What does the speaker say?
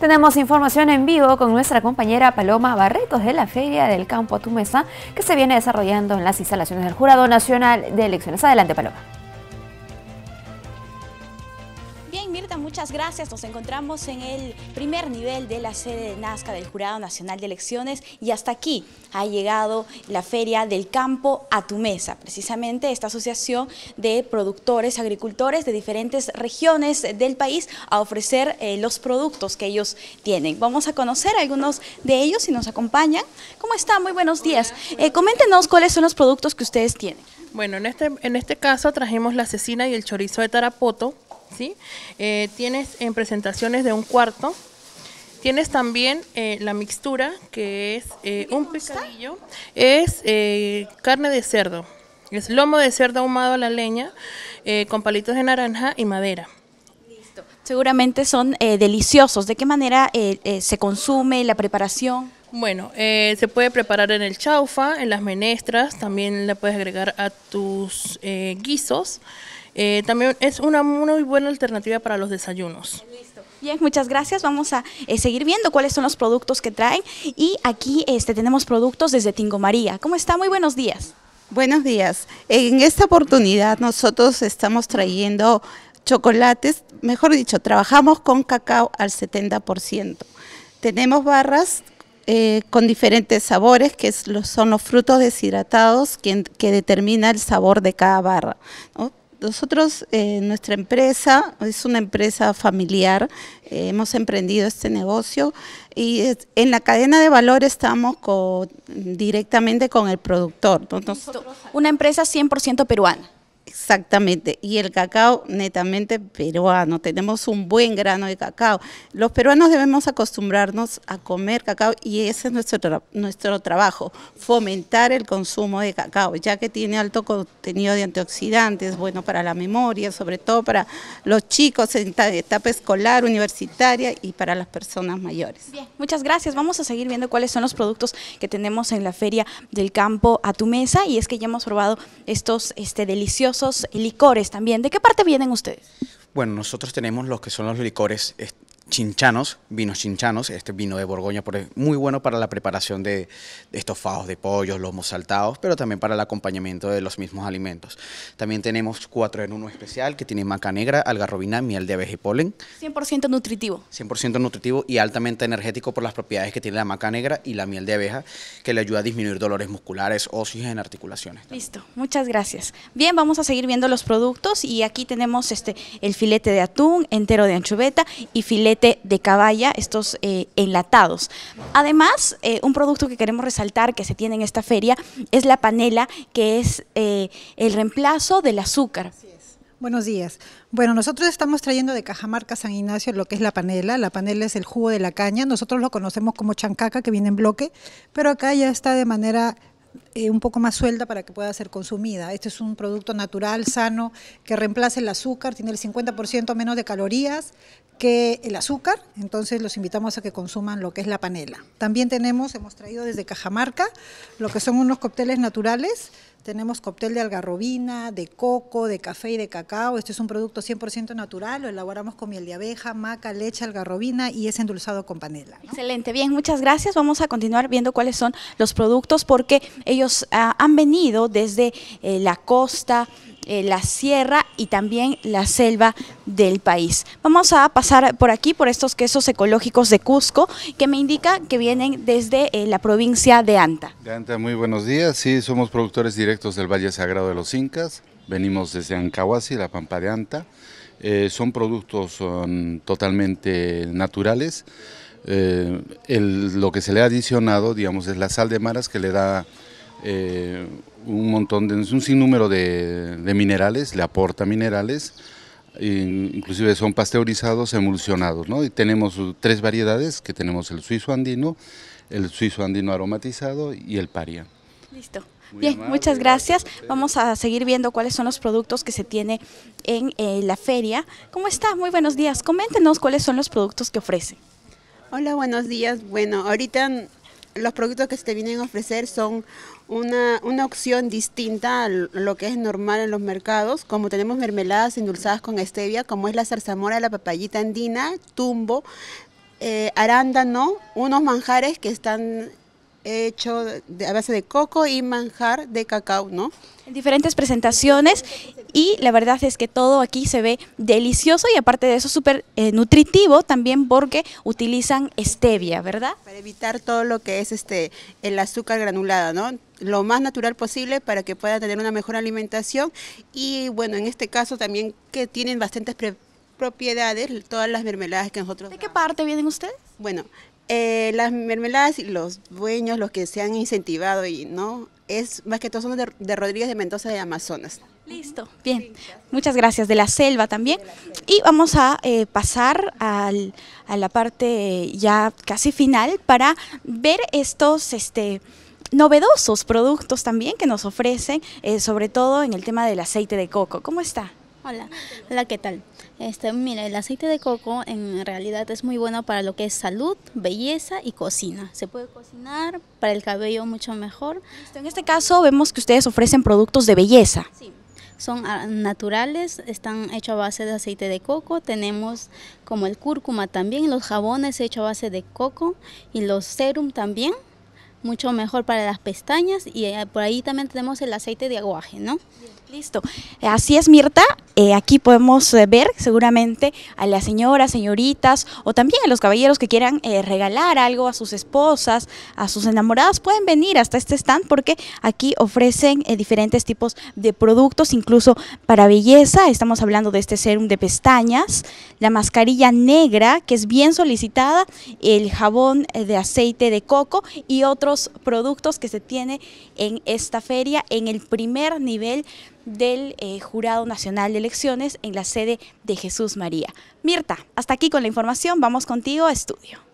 Tenemos información en vivo con nuestra compañera Paloma Barretos de la Feria del Campo Tumesa que se viene desarrollando en las instalaciones del Jurado Nacional de Elecciones. Adelante, Paloma. muchas gracias. Nos encontramos en el primer nivel de la sede de Nazca del Jurado Nacional de Elecciones y hasta aquí ha llegado la Feria del Campo a tu Mesa, precisamente esta asociación de productores, agricultores de diferentes regiones del país a ofrecer eh, los productos que ellos tienen. Vamos a conocer algunos de ellos y nos acompañan. ¿Cómo están? Muy buenos días. Eh, coméntenos cuáles son los productos que ustedes tienen. Bueno, en este, en este caso trajimos la cecina y el chorizo de tarapoto eh, tienes en presentaciones de un cuarto. Tienes también eh, la mixtura, que es eh, un picadillo, es carne de cerdo, es lomo de cerdo ahumado a la leña, con palitos de naranja y madera. Seguramente son deliciosos. ¿De qué manera se consume la preparación? Bueno, se puede preparar en el chaufa, en las menestras, también la puedes agregar a tus guisos. Eh, también es una muy buena alternativa para los desayunos. Bien, muchas gracias. Vamos a eh, seguir viendo cuáles son los productos que traen. Y aquí este, tenemos productos desde Tingo María. ¿Cómo está? Muy buenos días. Buenos días. En esta oportunidad nosotros estamos trayendo chocolates, mejor dicho, trabajamos con cacao al 70%. Tenemos barras eh, con diferentes sabores, que son los frutos deshidratados que, que determina el sabor de cada barra. ¿no? Nosotros, eh, nuestra empresa es una empresa familiar, eh, hemos emprendido este negocio y en la cadena de valor estamos directamente con el productor. una empresa 100% peruana. Exactamente, y el cacao netamente peruano, tenemos un buen grano de cacao. Los peruanos debemos acostumbrarnos a comer cacao y ese es nuestro, nuestro trabajo, fomentar el consumo de cacao, ya que tiene alto contenido de antioxidantes, bueno para la memoria, sobre todo para los chicos en etapa escolar, universitaria y para las personas mayores. Bien, muchas gracias. Vamos a seguir viendo cuáles son los productos que tenemos en la Feria del Campo a tu mesa y es que ya hemos probado estos este, deliciosos y licores también. ¿De qué parte vienen ustedes? Bueno, nosotros tenemos los que son los licores chinchanos, vinos chinchanos, este vino de Borgoña, por muy bueno para la preparación de estos estofados de pollos, lomos saltados, pero también para el acompañamiento de los mismos alimentos. También tenemos cuatro en uno especial que tiene maca negra, algarrobina, miel de abeja y polen. 100% nutritivo. 100% nutritivo y altamente energético por las propiedades que tiene la maca negra y la miel de abeja, que le ayuda a disminuir dolores musculares, óseos en articulaciones. Listo, muchas gracias. Bien, vamos a seguir viendo los productos y aquí tenemos este el filete de atún entero de anchoveta y filete de caballa, estos eh, enlatados. Además, eh, un producto que queremos resaltar que se tiene en esta feria es la panela, que es eh, el reemplazo del azúcar. Buenos días. Bueno, nosotros estamos trayendo de Cajamarca San Ignacio lo que es la panela. La panela es el jugo de la caña. Nosotros lo conocemos como chancaca, que viene en bloque, pero acá ya está de manera eh, un poco más suelta para que pueda ser consumida. Este es un producto natural, sano, que reemplaza el azúcar, tiene el 50% menos de calorías que el azúcar, entonces los invitamos a que consuman lo que es la panela. También tenemos, hemos traído desde Cajamarca, lo que son unos cócteles naturales, tenemos cóctel de algarrobina, de coco, de café y de cacao. Este es un producto 100% natural, lo elaboramos con miel de abeja, maca, leche, algarrobina y es endulzado con panela. Excelente, bien, muchas gracias. Vamos a continuar viendo cuáles son los productos porque ellos Ah, han venido desde eh, la costa, eh, la sierra y también la selva del país. Vamos a pasar por aquí, por estos quesos ecológicos de Cusco, que me indica que vienen desde eh, la provincia de Anta. Anta, muy buenos días. Sí, somos productores directos del Valle Sagrado de los Incas. Venimos desde Ancahuasi, la Pampa de Anta. son productos totalmente naturales. lo que se le ha adicionado, digamos, es la sal de maras que le da eh, un montón de, un sinnúmero de, minerales, le aporta minerales, inclusive son pasteurizados, emulsionados, ¿no? Y tenemos tres variedades, que tenemos el suizo andino, el suizo andino aromatizado y el paria. Listo. Bien, muchas gracias. Vamos a seguir viendo cuáles son los productos que se tiene en eh, la feria. ¿Cómo está? Muy buenos días. Coméntenos cuáles son los productos que ofrece. Hola, buenos días. Bueno, ahorita los productos que se te vienen a ofrecer son una, una, opción distinta a lo que es normal en los mercados, como tenemos mermeladas endulzadas con stevia, como es la zarzamora, la papayita andina, tumbo, eh, arándano, unos manjares que están hecho de, a base de coco y manjar de cacao, ¿no? En diferentes presentaciones y la verdad es que todo aquí se ve delicioso y aparte de eso súper eh, nutritivo también porque utilizan stevia, ¿verdad? Para evitar todo lo que es este el azúcar granulada, ¿no? Lo más natural posible para que pueda tener una mejor alimentación y bueno, en este caso también que tienen bastantes propiedades todas las mermeladas que nosotros... ¿De qué parte vienen ustedes? Bueno, eh, las mermeladas y los dueños, los que se han incentivado y no, es más que todo son de, Rodríguez de Mendoza de Amazonas. Listo, bien. Muchas gracias. De la selva también. Y vamos a eh, pasar al, a la parte eh, ya casi final para ver estos... este novedosos productos también que nos ofrecen, sobre todo en el tema del aceite de coco. ¿Cómo está? Hola, hola, ¿qué tal? Este, mira, el aceite de coco en realidad es muy bueno para lo que es salud, belleza y cocina. Se puede cocinar para el cabello mucho mejor. En este caso vemos que ustedes ofrecen productos de belleza. Sí, son ah, naturales, están hechos a base de aceite de coco, tenemos como el cúrcuma también, los jabones hechos a base de coco y los serum también, mucho mejor para las pestañas y eh, por ahí también tenemos el aceite de aguaje, ¿no? Listo. Así es, Mirta. Eh, aquí podemos eh, ver seguramente a las señoras, señoritas o también a los caballeros que quieran eh, regalar algo a sus esposas, a sus enamoradas, pueden venir hasta este stand porque aquí ofrecen diferentes tipos de productos, incluso para belleza, estamos hablando de este serum de pestañas, la mascarilla negra que es bien solicitada, el jabón de aceite de coco y otros productos que se tiene en esta feria en el primer nivel del eh, Jurado Nacional de Elecciones en la sede de Jesús María. Mirta, hasta aquí con la información, vamos contigo a estudio.